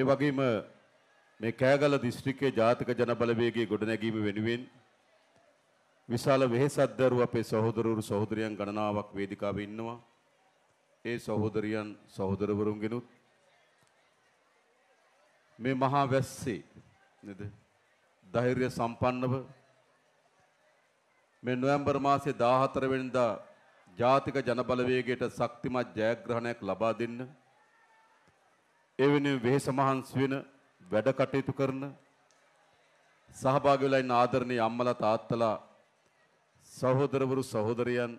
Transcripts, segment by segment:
ඒ වගේම මේ කෑගල දිස්ත්‍රික්කයේ ජාතික ජනබලවේගයේ ගොඩනැගීම වෙනුවෙන් විශාල වෙහෙසද්දරු අපේ සහෝදරවරු සහෝදරියන් ගණනාවක් වේදිකාවේ ඉන්නවා. ඒ සහෝදරියන් සහෝදරවරුන්ගෙනුත් මේ මහා වැස්සේ නේද? ධෛර්ය සම්පන්නව මේ නොවැම්බර් මාසේ 14 වෙනිදා ජාතික ජනබලවේගයට ශක්තිමත් ජයග්‍රහණයක් ලබා දෙන්න එවැනි වෙහෙස මහන්සි වෙන වැඩ කටයුතු කරන සහභාගී වෙලා ඉන්න ආදරණීය අම්මලා තාත්තලා සහෝදරවරු සහෝදරයන්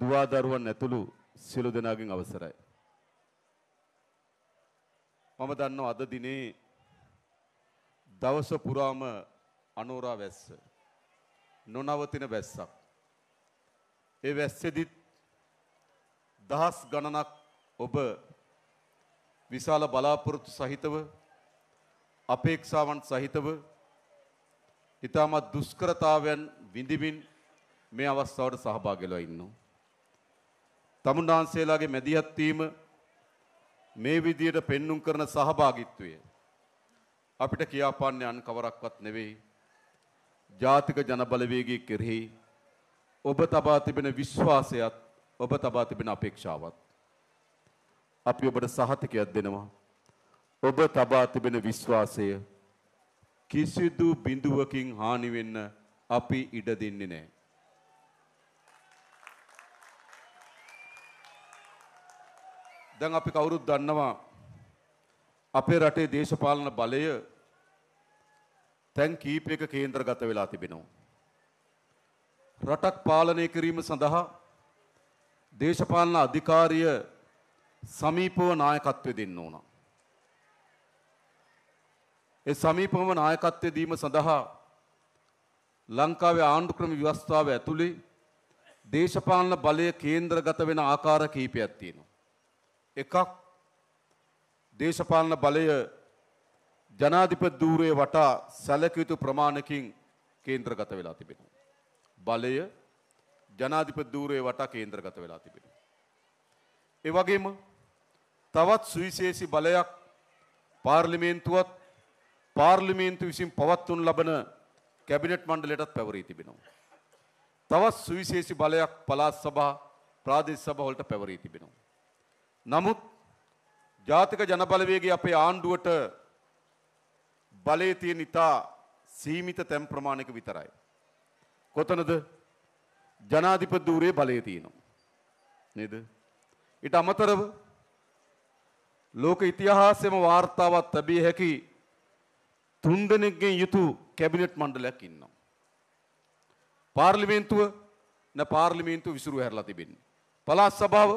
දුව දරුවන් ඇතුළු සියලු දෙනාගෙන් අවසරයි. මම දන්නවා අද දිනේ දවස පුරාම අනෝරා වැස්ස නොනවතින වැස්සක්. ඒ වැස්සෙදිත් දහස් ගණනක් ඔබ විශාල බලාපොරොත්තු සහිතව අපේක්ෂාවන් සහිතව ඉතාමත් දුෂ්කරතාවයන් විඳිමින් මේ අවස්ථාවට සහභාගිලා ඉන්නවා. තමුන්නාන්සේලාගේ මැදිහත් වීම මේ විදියට පෙන්눔 කරන සහභාගීත්වය අපිට කියාපාන්නේ අන් කවරක්වත් නෙවෙයි. ජාතික ජනබලවේගය කෙරෙහි ඔබ තබා තිබෙන විශ්වාසයත් ඔබ තබා තිබෙන අපේක්ෂාවත් අපි ඔබට සහතිකයක් දෙනවා. ඔබ තබා තිබෙන විශ්වාසය කිසිදු බිඳුවකින් හානි වෙන්න අපි ඉඩ දෙන්නේ නැහැ. දැන් අපි කවුරුත් දන්නවා අපේ රටේ දේශපාලන බලය තැන් කීපයක කේන්ද්‍රගත වෙලා තිබෙනවා. රටක් පාලනය කිරීම සඳහා දේශපාලන අධිකාරිය සමීපව නායකත්වය දෙන්න ඕන. ඒ සමීපවම නායකත්වය දීම සඳහා ලංකාවේ ආණ්ඩු ක්‍රම ව්‍යවස්ථාව ඇතුළේ දේශපාලන බලය කේන්ද්‍රගත වෙන ආකාර කීපයක් තියෙනවා. එකක් දේශපාලන බලය ජනාධිපති ධූරයේ වටා සැලකිය යුතු ප්‍රමාණකින් කේන්ද්‍රගත වෙලා තිබෙනවා. බලය ජනාධිපති ධූරයේ වටා කේන්ද්‍රගත වෙලා තිබෙනවා. ඒ වගේම තවත් සුවිශේෂි බලයක් පාර්ලිමේන්තුවත් පාර්ලිමේන්තු විසින් පවත්වනු ලබන කැබිනට් මණ්ඩලයටත් පැවරී තිබෙනවා. තවත් සුවිශේෂි බලයක් පළාත් සභා ප්‍රාදේශ සභාවලට පැවරී තිබෙනවා. නමුත් ජාතික ජනබලවේගයේ අපේ ආණ්ඩුවට බලයේ තියෙන ඉතා සීමිත තැම් ප්‍රමාණයක විතරයි. කොතනද? ජනාධිපති ධූරයේ බලය තියෙනවා. නේද? ඊට අමතරව ලෝක ඉතිහාසයම වාර්තාවක් තැබිය හැකි තුන්දෙනෙක්ගෙන් යුතු කැබිනට් මණ්ඩලයක් ඉන්නවා. පාර්ලිමේන්තුව න පාර්ලිමේන්තු විසුරු හැරලා තිබෙන්නේ. පළාත් සභාව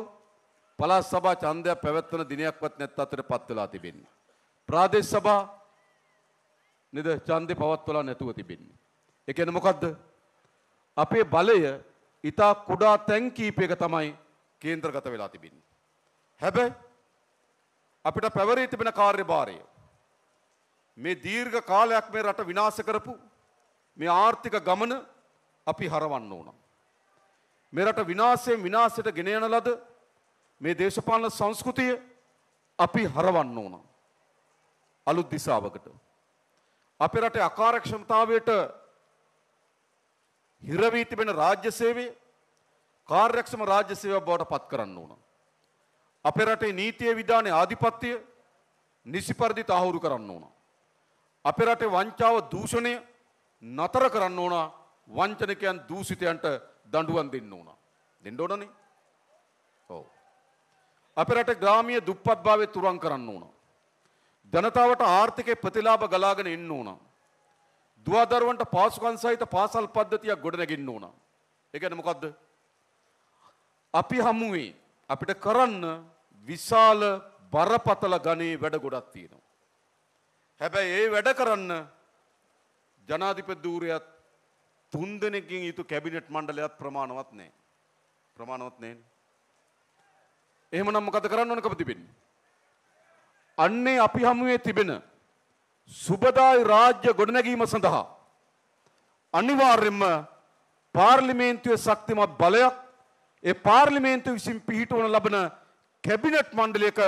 පළාත් සභා ඡන්දයක් පැවැත්වෙන දිනයක්වත් නැත් අතර පත් වෙලා තිබෙන්නේ. ප්‍රාදේශ සභා නේද ඡන්දේ පවත්වලා නැතුව තිබෙන්නේ. ඒ කියන්නේ මොකද්ද? අපේ බලය ඊට කුඩා තැන් කීපයක තමයි කේන්ද්‍රගත වෙලා තිබෙන්නේ. හැබැයි අපිට පැවරී තිබෙන කාර්යභාරය. මේ දීර්ඝ කාලයක් මේ රට විනාශ කරපු මේ ආර්ථික ගමන අපි හරවන්න ඕන. මේ රට විනාශයෙන් විනාශයට ගෙන යන ලද මේ දේශපාලන සංස්කෘතිය අපි හරවන්න ඕන. අලුත් දිශාවකට. අපේ රටේ අකාර්යක්ෂමතාවයට හිර වී තිබෙන රාජ්‍ය සේවය කාර්යක්ෂම රාජ්‍ය සේවයක් බවට පත් කරන්න ඕන. අපේ රටේ නීතිය විධානය ආධිපත්‍යය නිසි පරිදි තහවුරු කරන්න ඕන. අපේ රටේ වංචාව දූෂණය නතර කරන්න ඕන වංචනිකයන් දූෂිතයන්ට දඬුවම් දෙන්න ඕන. දෙන්න ඕනනේ. ඔව්. අපේ රටේ ග්‍රාමීය දුප්පත්භාවය තුරන් කරන්න ඕන. ජනතාවට ආර්ථිකේ ප්‍රතිලාභ ගලාගෙන එන්න ඕන. දුවදරුවන්ට පාසුකම් සහිත පාසල් පද්ධතියක් ගොඩනගින්න ඕන. ඒ කියන්නේ මොකද්ද? අපි හමුවේ අපිට කරන්න විශාල බරපතල ගණේ වැඩ ගොඩක් තියෙනවා. හැබැයි ඒ වැඩ කරන්න ජනාධිපතිධූරයත් තුන් දෙනෙකින් යුතු කැබිනට් මණ්ඩලයක් ප්‍රමාණවත් නෑ. ප්‍රමාණවත් නෑ. එහෙමනම් මොකද කරන්න ඕන කප තිබෙන්නේ. අන්නේ අපි හමුවේ තිබෙන සුබදායි රාජ්‍ය ගොඩනැගීම සඳහා අනිවාර්යෙන්ම පාර්ලිමේන්තුවේ ශක්තිමත් බලයක් ඒ පාර්ලිමේන්තුව විසින් පිහිටවන ලබන කැබිනට් මණ්ඩලයක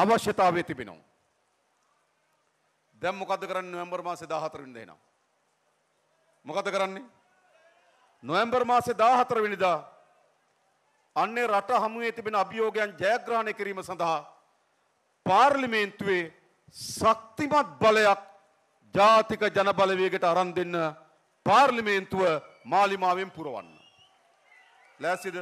අවශ්‍යතාවය තිබෙනවා. දැම් මොකද කරන්න නොවැම්බර් මාසේ දාහතරවිනි දෙනම්. මොකද කරන්නේ. නොවැම්බර් මාසේ දාහතරවිනිදා අන්නේ රට හමුවේ තිබෙන අභියෝගයන් ජයග්‍රහණය කිරීම සඳහා පාර්ලිමේන්තුවේ ශක්තිමත් බලයක් ජාතික ජනබලවේගට අරන් දෙන්න පාර්ලිමේන්තුව මාලිමාවෙන් පුරවන්න. ලෑසිද?